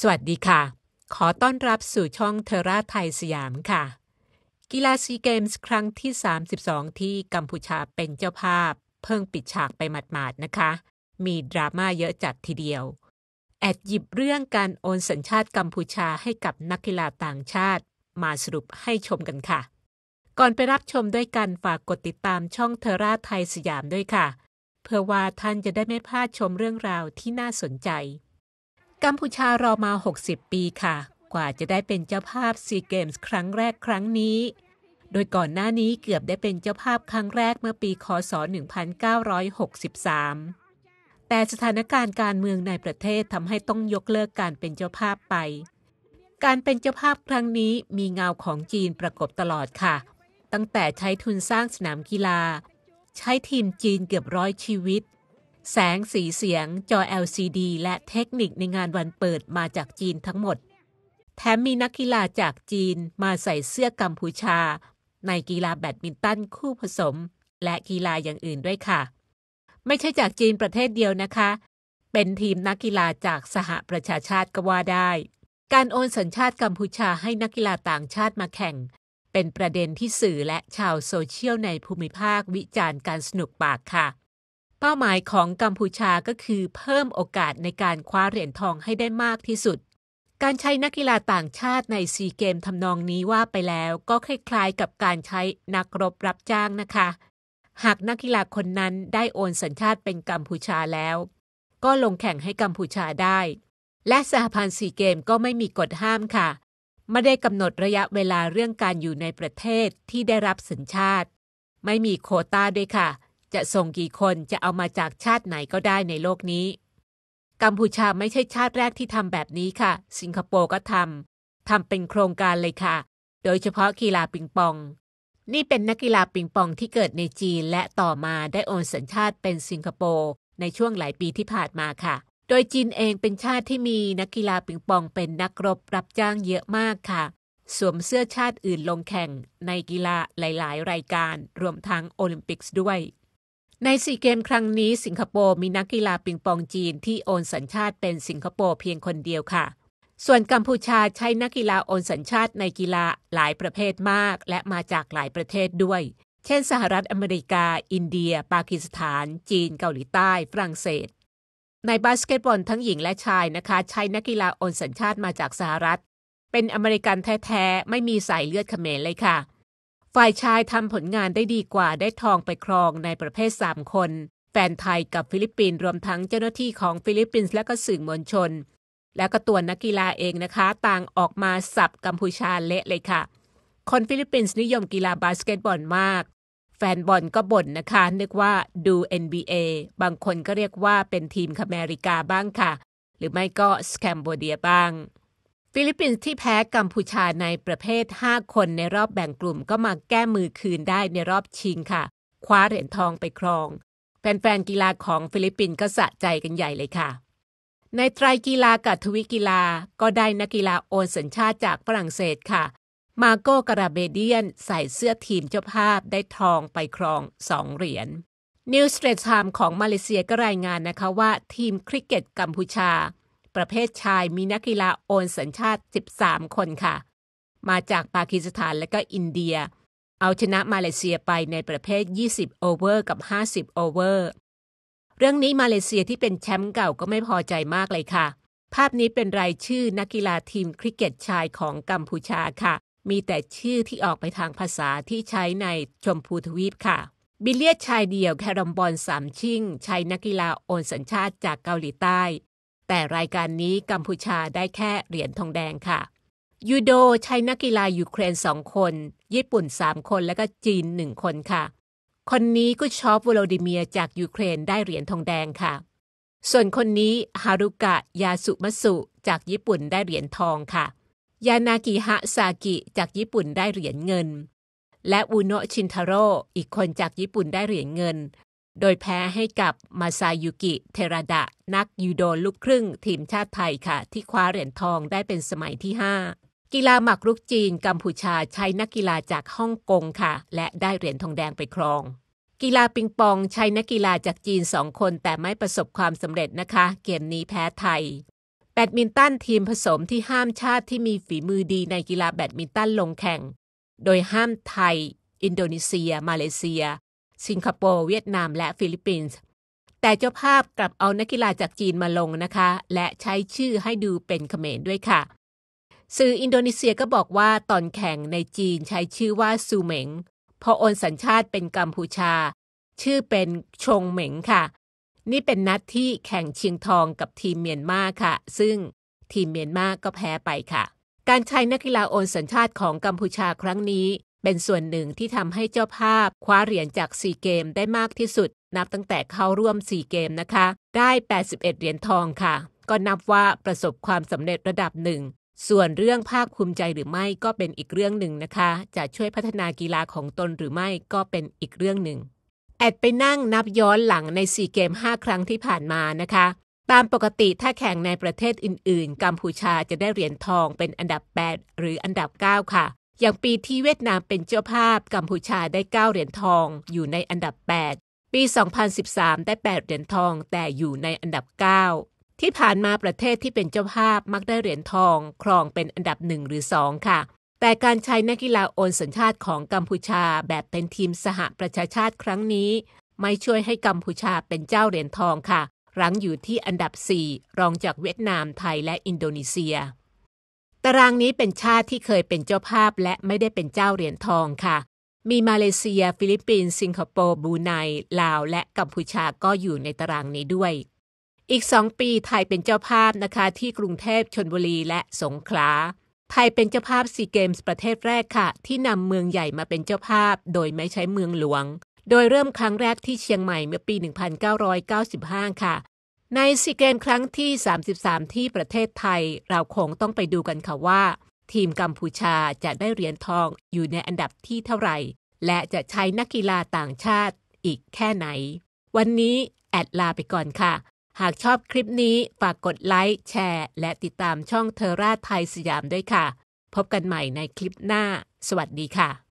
สวัสดีค่ะ ขอต้อนรับสู่ช่องเทราไทยสยามค่ะ กีฬาซีเกมส์ครั้งที่ 32 ที่กัมพูชาเป็นเจ้าภาพ เพิ่งปิดฉากไปหมาดๆ นะคะ มีดราม่าเยอะจัดทีเดียว แอดหยิบเรื่องการโอนสัญชาติกัมพูชาให้กับนักกีฬาต่างชาติมาสรุปให้ชมกันค่ะ ก่อนไปรับชมด้วยกันฝากกดติดตามช่องเทราไทยสยามด้วยค่ะ เพื่อว่าท่านจะได้ไม่พลาดชมเรื่องราวที่น่าสนใจกัมพูชารอมา 60 ปีค่ะ กว่าจะได้เป็นเจ้าภาพซีเกมส์ครั้งแรกครั้งนี้ โดยก่อนหน้านี้เกือบได้เป็นเจ้าภาพครั้งแรกเมื่อปีคศ 1963 แต่สถานการณ์การเมืองในประเทศทำให้ต้องยกเลิกการเป็นเจ้าภาพไป การเป็นเจ้าภาพครั้งนี้มีเงาของจีนประกบตลอดค่ะ ตั้งแต่ใช้ทุนสร้างสนามกีฬา ใช้ทีมจีนเกือบร้อยชีวิตแสงสีเสียงจอ LCD และเทคนิคในงานวันเปิดมาจากจีนทั้งหมด แถมมีนักกีฬาจากจีนมาใส่เสื้อกัมพูชาในกีฬาแบดมินตัน คู่ผสม และกีฬาอย่างอื่นด้วยค่ะ ไม่ใช่จากจีนประเทศเดียวนะคะ เป็นทีมนักกีฬาจากสหประชาชาติก็ว่าได้ การโอนสัญชาติกัมพูชาให้นักกีฬาต่างชาติมาแข่ง เป็นประเด็นที่สื่อและชาวโซเชียลในภูมิภาควิจารณ์การสนุกปากค่ะเป้าหมายของกัมพูชาก็คือเพิ่มโอกาสในการคว้าเหรียญทองให้ได้มากที่สุด การใช้นักกีฬาต่างชาติในซีเกมทำนองนี้ว่าไปแล้วก็คล้ายๆกับการใช้นักรบรับจ้างนะคะ หากนักกีฬาคนนั้นได้โอนสัญชาติเป็นกัมพูชาแล้ว ก็ลงแข่งให้กัมพูชาได้ และสหพันธ์ซีเกมก็ไม่มีกฎห้ามค่ะ ไม่ได้กำหนดระยะเวลาเรื่องการอยู่ในประเทศที่ได้รับสัญชาติ ไม่มีโคต้าด้วยค่ะจะส่งกี่คนจะเอามาจากชาติไหนก็ได้ในโลกนี้ กัมพูชาไม่ใช่ชาติแรกที่ทำแบบนี้ค่ะ สิงคโปร์ก็ทำทำเป็นโครงการเลยค่ะ โดยเฉพาะกีฬาปิงปอง นี่เป็นนักกีฬาปิงปองที่เกิดในจีนและต่อมาได้โอนสัญชาติเป็นสิงคโปร์ในช่วงหลายปีที่ผ่านมาค่ะ โดยจีนเองเป็นชาติที่มีนักกีฬาปิงปองเป็นนักรบรับจ้างเยอะมากค่ะ สวมเสื้อชาติอื่นลงแข่งในกีฬาหลายๆ รายการ รวมทั้งโอลิมปิกส์ด้วยในสีเกมครั้งนี้สิงคโปร์มีนักกีฬาปิงปองจีนที่โอนสัญชาติเป็นสิงคโปร์เพียงคนเดียวค่ะ ส่วนกัมพูชาใช้นักกีฬาโอนสัญชาติในกีฬาหลายประเภทมากและมาจากหลายประเทศด้วย เช่นสหรัฐอเมริกา อินเดีย ปากีสถาน จีนเกาหลีใต้ ฝรั่งเศส ในบาสเกตบอลทั้งหญิงและชายนะคะ ใช้นักกีฬาโอนสัญชาติมาจากสหรัฐ เป็นอเมริกันแท้ๆไม่มีสายเลือดเขมรเลยค่ะฝ่ายชายทำผลงานได้ดีกว่าได้ทองไปครองในประเภท 3 คน แฟนไทยกับฟิลิปปินส์ รวมทั้งเจ้าหน้าที่ของฟิลิปปินส์ และก็สื่อมวลชน และก็ตัวนักกีฬาเองนะคะ ต่างออกมาสับกัมพูชาเละเลยค่ะ คนฟิลิปปินส์นิยมกีฬาบาสเกตบอลมาก แฟนบอลก็บ่นนะคะนึกว่าดู NBA บางคนก็เรียกว่าเป็นทีมคาเมริกาบ้างค่ะหรือไม่ก็สแคมโบเดียบ้างฟิลิปปินส์ที่แพ้กัมพูชาในประเภท 5 คนในรอบแบ่งกลุ่มก็มาแก้มือคืนได้ในรอบชิงค่ะ คว้าเหรียญทองไปครอง แฟนๆกีฬาของฟิลิปปินส์ก็สะใจกันใหญ่เลยค่ะ ในไตรกีฬากับทวิกีฬาก็ได้นักกีฬาโอนสัญชาติจากฝรั่งเศสค่ะ มาโกกราเบเดียนใส่เสื้อทีมเจ้าภาพได้ทองไปครองสองเหรียญนิวสเตรทามของมาเลเซียก็รายงานนะคะว่าทีมคริกเก็ตกัมพูชาประเภทชายมีนักกีฬาโอนสัญชาติ 13 คนค่ะ มาจากปากีสถานและก็อินเดีย เอาชนะมาเลเซียไปในประเภท 20โอเวอร์กับ 50 โอเวอร์ เรื่องนี้มาเลเซียที่เป็นแชมป์เก่าก็ไม่พอใจมากเลยค่ะ ภาพนี้เป็นรายชื่อนักกีฬาทีมคริกเก็ตชายของกัมพูชาค่ะ มีแต่ชื่อที่ออกไปทางภาษาที่ใช้ในชมพูทวีปค่ะ บิลเลียดชายเดี่ยวแครอมบอลสามชิ่งชายนักกีฬาโอนสัญชาติจากเกาหลีใต้แต่รายการนี้กัมพูชาได้แค่เหรียญทองแดงค่ะ ยูโดใช้นักกีฬายูเครนสองคน ญี่ปุ่น3คนและก็จีน1คนค่ะ คนนี้ก็ชอบวโลดิเมียจากยูเครนได้เหรียญทองแดงค่ะ ส่วนคนนี้ฮารุกะยาสุมัสุจากญี่ปุ่นได้เหรียญทองค่ะยานากิฮะซากิจากญี่ปุ่นได้เหรียญเงิน และอุโนชินทาโร่อีกคนจากญี่ปุ่นได้เหรียญเงินโดยแพ้ให้กับมาซายุกิ เทระดะ นักยูโดลูกครึ่งทีมชาติไทยค่ะ ที่คว้าเหรียญทองได้เป็นสมัยที่ 5กีฬาหมากรุกจีนกัมพูชาใช้นักกีฬาจากฮ่องกงค่ะ และได้เหรียญทองแดงไปครอง กีฬาปิงปองใช้นักกีฬาจากจีนสองคน แต่ไม่ประสบความสำเร็จนะคะ เกมนี้แพ้ไทยแบดมินตันทีมผสมที่ห้ามชาติที่มีฝีมือดีในกีฬาแบดมินตันลงแข่งโดยห้ามไทย อินโดนีเซีย มาเลเซียสิงคโปร์เวียดนามและฟิลิปปินส์ แต่เจ้าภาพกลับเอานักกีฬาจากจีนมาลงนะคะ และใช้ชื่อให้ดูเป็นเขมรด้วยค่ะ สื่ออินโดนีเซียก็บอกว่าตอนแข่งในจีนใช้ชื่อว่าซูเหมง พอโอนสัญชาติเป็นกัมพูชา ชื่อเป็นชงเหมงค่ะ นี่เป็นนัดที่แข่งชิงทองกับทีมเมียนมาค่ะ ซึ่งทีมเมียนมาก็แพ้ไปค่ะ การใช้นักกีฬาโอนสัญชาติของกัมพูชาครั้งนี้เป็นส่วนหนึ่งที่ทำให้เจ้าภาพ คว้าเหรียญจากซีเกมได้มากที่สุดนับตั้งแต่เข้าร่วมซีเกมนะคะ ได้ 81 เหรียญทองค่ะ ก็นับว่าประสบความสำเร็จระดับหนึ่งส่วนเรื่องภาคภูมิใจหรือไม่ก็เป็นอีกเรื่องหนึ่งนะคะ จะช่วยพัฒนากีฬาของตนหรือไม่ก็เป็นอีกเรื่องหนึ่ง แอดไปนั่งนับย้อนหลังในซีเกม5ครั้งที่ผ่านมานะคะ ตามปกติถ้าแข่งในประเทศอื่นๆกัมพูชาจะได้เหรียญทองเป็นอันดับ 8 หรืออันดับ 9 ค่ะอย่างปีที่เวียดนามเป็นเจ้าภาพกัมพูชาได้ 9 เหรียญทองอยู่ในอันดับ 8 ปี 2013 ได้ 8 เหรียญทอง แต่อยู่ในอันดับ 9 ที่ผ่านมาประเทศที่เป็นเจ้าภาพมักได้เหรียญทองครองเป็นอันดับ1หรือ2ค่ะ แต่การใช้นักกีฬาโอนสัญชาติของกัมพูชาแบบเป็นทีมสหประชาชาติครั้งนี้ ไม่ช่วยให้กัมพูชาเป็นเจ้าเหรียญทองค่ะรั้งอยู่ที่อันดับ 4 รองจากเวียดนามไทยและอินโดนีเซียตารางนี้เป็นชาติที่เคยเป็นเจ้าภาพและไม่ได้เป็นเจ้าเหรียญทองค่ะ มีมาเลเซีย ฟิลิปปินส์สิงคโปร์บูไนลาวและกัมพูชาก็อยู่ในตารางนี้ด้วย อีกสองปีไทยเป็นเจ้าภาพนะคะ ที่กรุงเทพชนบุรีและสงขลา ไทยเป็นเจ้าภาพซีเกมส์ประเทศแรกค่ะ ที่นำเมืองใหญ่มาเป็นเจ้าภาพ โดยไม่ใช้เมืองหลวง โดยเริ่มครั้งแรกที่เชียงใหม่เมื่อปี 1995 ค่ะในซีเกมครั้งที่ 33 ที่ประเทศไทยเราคงต้องไปดูกันค่ะว่า ทีมกัมพูชาจะได้เหรียญทองอยู่ในอันดับที่เท่าไหร่ และจะใช้นักกีฬาต่างชาติอีกแค่ไหน วันนี้แอดลาไปก่อนค่ะ หากชอบคลิปนี้ ฝากกดไลค์ แชร์และติดตามช่องเทอราไทยสยามด้วยค่ะ พบกันใหม่ในคลิปหน้า สวัสดีค่ะ